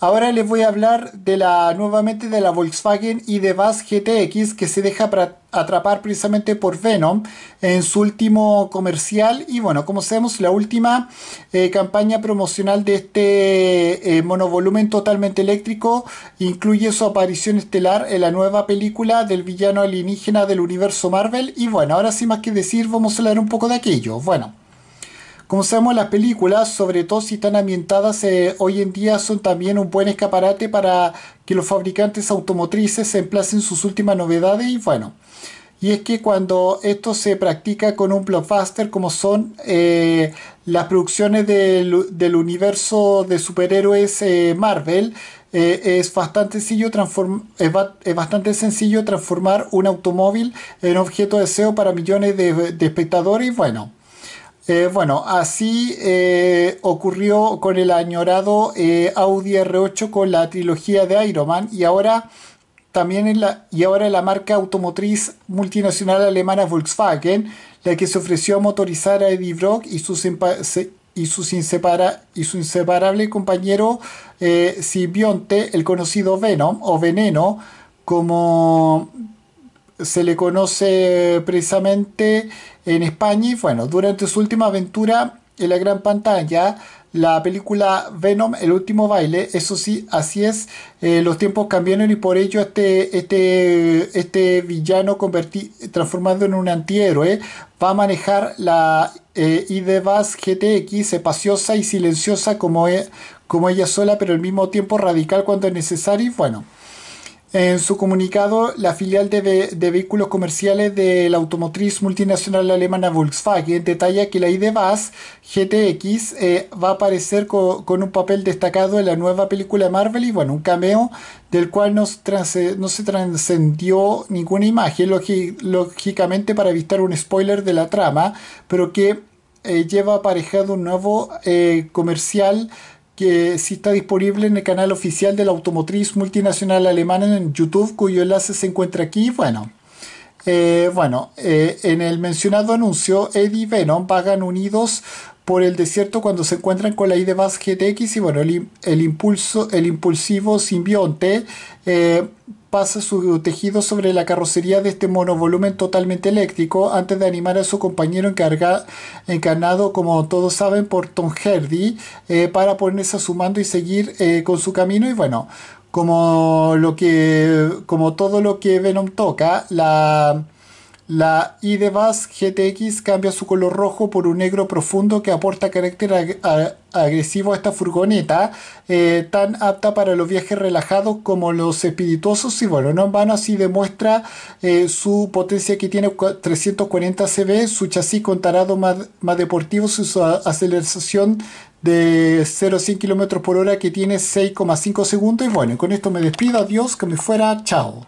Ahora les voy a hablar de la nuevamente de la Volkswagen y Bass GTX que se deja atrapar precisamente por Venom en su último comercial y bueno, como sabemos, la última eh, campaña promocional de este eh, monovolumen totalmente eléctrico incluye su aparición estelar en la nueva película del villano alienígena del universo Marvel y bueno, ahora sin más que decir, vamos a hablar un poco de aquello. Bueno, como sabemos, las películas, sobre todo si están ambientadas eh, hoy en día, son también un buen escaparate para que los fabricantes automotrices emplacen sus últimas novedades y bueno. Y es que cuando esto se practica con un blockbuster como son eh, las producciones del, universo de superhéroes eh, Marvel, es, bastante sencillo transformar un automóvil en objeto de deseo para millones de, de espectadores y bueno. Eh, bueno, así eh, ocurrió con el añorado eh, Audi R8 con la trilogía de Ironman y ahora también la, y ahora la marca automotriz multinacional alemana Volkswagen, la que se ofreció a motorizar a Eddie Brock y y su inseparable compañero Sibionte, el conocido Venom o Veneno, como se le conoce precisamente en España y bueno, durante su última aventura en la gran pantalla, la película Venom, el último baile, eso sí, así es, eh, los tiempos cambiaron y por ello este, este, este villano transformado en un antihéroe va a manejar la eh, IDVAS GTX, espaciosa y silenciosa como, e, como ella sola, pero al mismo tiempo radical cuando es necesario y bueno. En su comunicado, la filial de, vehículos comerciales de la automotriz multinacional alemana Volkswagen detalla que la ID GTX eh, va a aparecer con un papel destacado en la nueva película Marvel y bueno, un cameo del cual no, no se trascendió ninguna imagen, lógicamente para evitar un spoiler de la trama, pero que eh, lleva aparejado un nuevo eh, comercial que sí está disponible en el canal oficial de la automotriz multinacional alemana en YouTube, cuyo enlace se encuentra aquí. Bueno, eh, bueno eh, en el mencionado anuncio, Eddie y Venom vagan unidos por el desierto cuando se encuentran con la ID GTX y bueno, el, impulso, el impulsivo simbionte eh, pasa su tejido sobre la carrocería de este monovolumen totalmente eléctrico antes de animar a su compañero encarga, encarnado, como todos saben, por Tom Hardy, eh, para ponerse a su mando y seguir eh, con su camino. Y bueno, como, lo que, como todo lo que Venom toca, la la I GTX cambia su color rojo por un negro profundo que aporta carácter agresivo a esta furgoneta, eh, tan apta para los viajes relajados como los espirituosos. Y bueno, no en vano así demuestra eh, su potencia que tiene 340 CV, su chasis con tarado más, más deportivo, su aceleración de 0 a 100 km por hora que tiene 6,5 segundos. Y bueno, con esto me despido, adiós, que me fuera, chao.